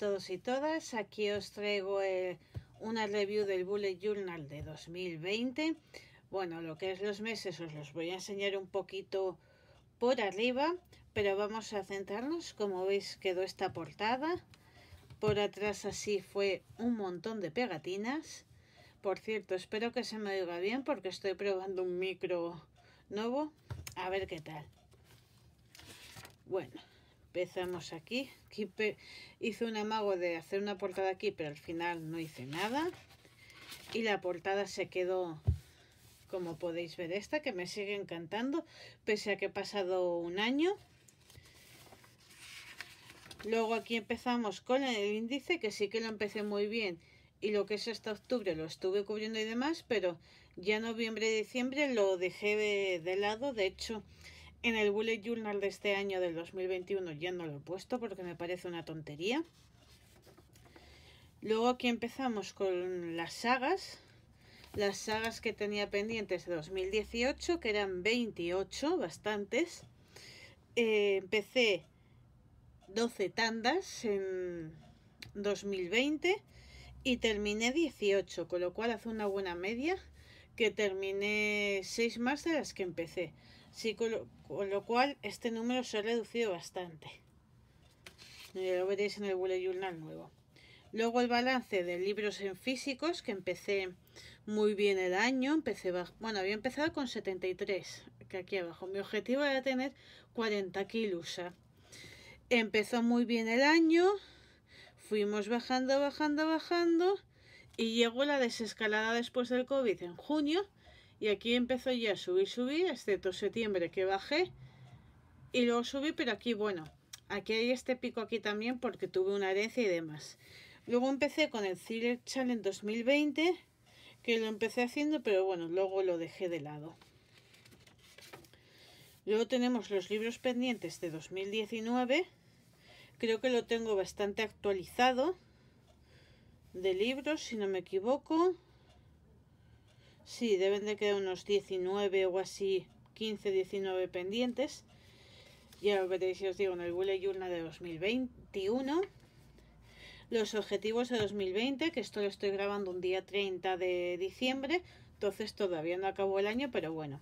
todos y todas, aquí os traigo eh, una review del Bullet Journal de 2020. Bueno, lo que es los meses os los voy a enseñar un poquito por arriba, pero vamos a centrarnos, como veis quedó esta portada. Por atrás así fue un montón de pegatinas. Por cierto, espero que se me oiga bien porque estoy probando un micro nuevo. A ver qué tal. Bueno, empezamos aquí. hice un amago de hacer una portada aquí, pero al final no hice nada. Y la portada se quedó, como podéis ver, esta, que me sigue encantando, pese a que he pasado un año. Luego aquí empezamos con el índice, que sí que lo empecé muy bien. Y lo que es hasta octubre lo estuve cubriendo y demás, pero ya noviembre y diciembre lo dejé de lado. De hecho, en el Bullet Journal de este año del 2021 ya no lo he puesto porque me parece una tontería. Luego aquí empezamos con las sagas. Las sagas que tenía pendientes de 2018, que eran 28, bastantes. Eh, empecé 12 tandas en 2020 y terminé 18, con lo cual hace una buena media que terminé 6 más de las que empecé. Sí, con, lo, cual este número se ha reducido bastante. Lo veréis en el bullet journal nuevo. Luego el balance de libros en físicos, que empecé muy bien el año. empecé Bueno, había empezado con 73, que aquí abajo. Mi objetivo era tener 40 kilos. Empezó muy bien el año. Fuimos bajando, bajando, bajando. Y llegó la desescalada después del COVID en junio y aquí empezó ya a subir, subir, excepto este septiembre que bajé. Y luego subí, pero aquí, bueno, aquí hay este pico aquí también porque tuve una herencia y demás. Luego empecé con el Thriller Challenge 2020, que lo empecé haciendo, pero bueno, luego lo dejé de lado. Luego tenemos los libros pendientes de 2019. Creo que lo tengo bastante actualizado de libros, si no me equivoco. Sí, deben de quedar unos 19 o así, 15, 19 pendientes. Ya veréis si os digo en el Bullet Journal de 2021. Los objetivos de 2020, que esto lo estoy grabando un día 30 de diciembre, entonces todavía no acabó el año, pero bueno.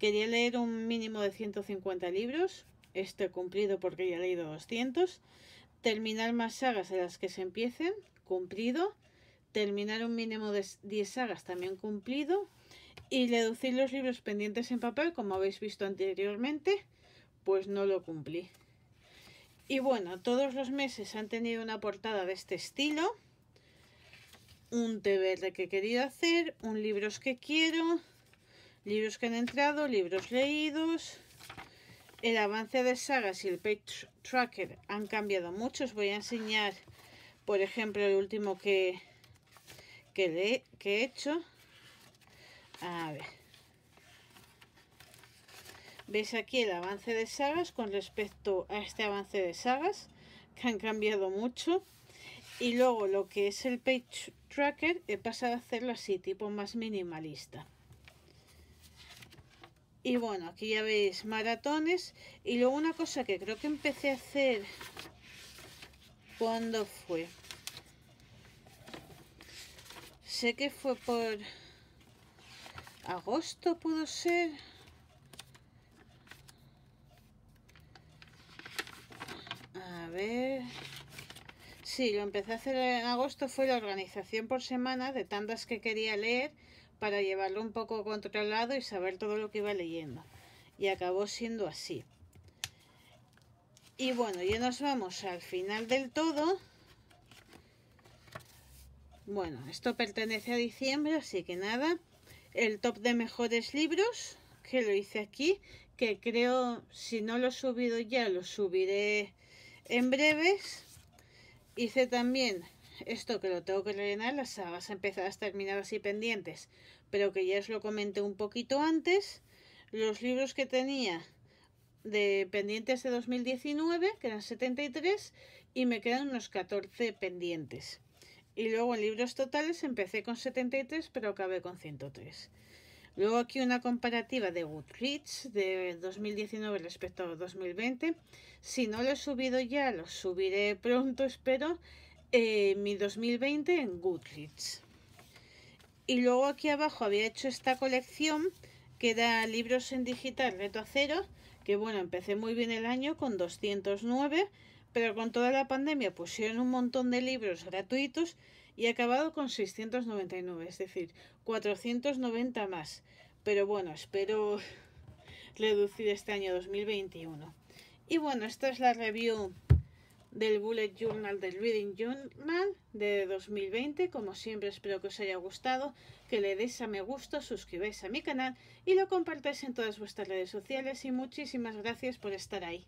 Quería leer un mínimo de 150 libros, he este cumplido porque ya he leído 200. Terminar más sagas de las que se empiecen, cumplido terminar un mínimo de 10 sagas también cumplido y reducir los libros pendientes en papel, como habéis visto anteriormente, pues no lo cumplí. Y bueno, todos los meses han tenido una portada de este estilo, un TBR que he querido hacer, un libros que quiero, libros que han entrado, libros leídos, el avance de sagas y el page tracker han cambiado mucho, os voy a enseñar, por ejemplo, el último que que, le, que he hecho. A ver. Veis aquí el avance de sagas con respecto a este avance de sagas, que han cambiado mucho. Y luego lo que es el page tracker, he pasado a hacerlo así, tipo más minimalista. Y bueno, aquí ya veis maratones. Y luego una cosa que creo que empecé a hacer cuando fue sé que fue por agosto, pudo ser. A ver. Sí, lo empecé a hacer en agosto, fue la organización por semana de tantas que quería leer para llevarlo un poco controlado y saber todo lo que iba leyendo. Y acabó siendo así. Y bueno, ya nos vamos al final del todo. Bueno, esto pertenece a diciembre, así que nada. El top de mejores libros, que lo hice aquí, que creo, si no lo he subido ya, lo subiré en breves. Hice también esto que lo tengo que rellenar, las sagas empezadas, terminadas y pendientes, pero que ya os lo comenté un poquito antes. Los libros que tenía de pendientes de 2019, que eran 73, y me quedan unos 14 pendientes. Y luego en libros totales empecé con 73, pero acabé con 103. Luego aquí una comparativa de Goodreads de 2019 respecto a 2020. Si no lo he subido ya, lo subiré pronto, espero, eh, mi 2020 en Goodreads. Y luego aquí abajo había hecho esta colección que da libros en digital reto a cero, que bueno, empecé muy bien el año con 209 pero con toda la pandemia pusieron un montón de libros gratuitos y acabado con 699, es decir, 490 más. Pero bueno, espero reducir este año 2021. Y bueno, esta es la review del Bullet Journal del Reading Journal de 2020. Como siempre, espero que os haya gustado, que le deis a me gusta, suscribáis a mi canal y lo compartáis en todas vuestras redes sociales. Y muchísimas gracias por estar ahí.